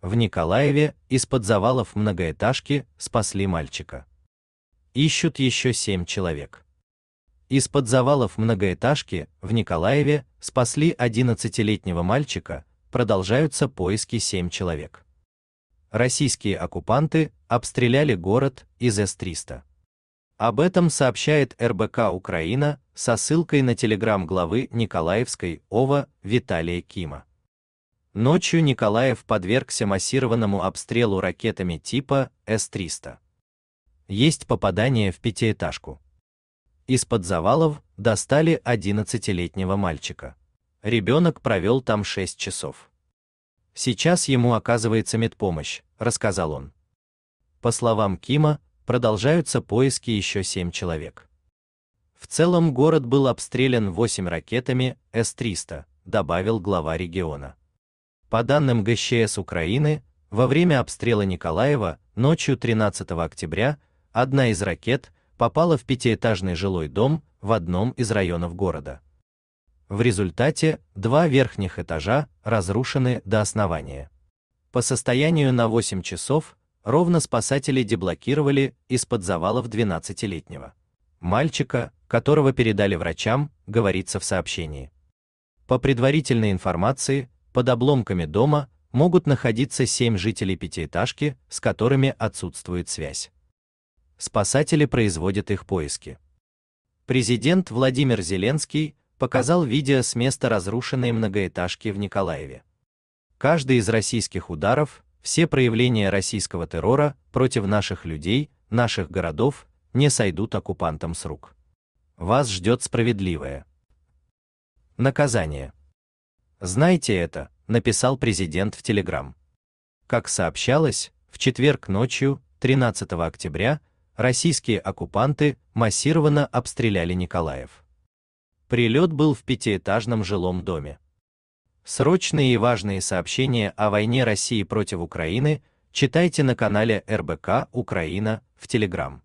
В Николаеве из-под завалов многоэтажки спасли мальчика. Ищут еще семь человек. Из-под завалов многоэтажки в Николаеве спасли 11-летнего мальчика, продолжаются поиски семь человек. Российские оккупанты обстреляли город из С-300. Об этом сообщает РБК Украина со ссылкой на телеграм главы Николаевской ОВА Виталия Кима. Ночью Николаев подвергся массированному обстрелу ракетами типа С-300. Есть попадание в пятиэтажку. Из-под завалов достали 11-летнего мальчика. Ребенок провел там 6 часов. Сейчас ему оказывается медпомощь, рассказал он. По словам Кима, продолжаются поиски еще 7 человек. В целом город был обстрелян 8 ракетами С-300, добавил глава региона. По данным ГЧС Украины, во время обстрела Николаева ночью 13 октября одна из ракет попала в пятиэтажный жилой дом в одном из районов города. В результате два верхних этажа разрушены до основания. По состоянию на 8 часов ровно спасатели деблокировали из-под завалов 12-летнего мальчика, которого передали врачам, говорится в сообщении. По предварительной информации, под обломками дома могут находиться семь жителей пятиэтажки, с которыми отсутствует связь. Спасатели производят их поиски. Президент Владимир Зеленский показал видео с места разрушенной многоэтажки в Николаеве. Каждый из российских ударов, все проявления российского террора против наших людей, наших городов не сойдут оккупантам с рук. Вас ждет справедливое наказание. Знайте это, написал президент в Телеграм. Как сообщалось, в четверг ночью, 13 октября, российские оккупанты массированно обстреляли Николаев. Прилет был в пятиэтажном жилом доме. Срочные и важные сообщения о войне России против Украины читайте на канале РБК Украина в Телеграм.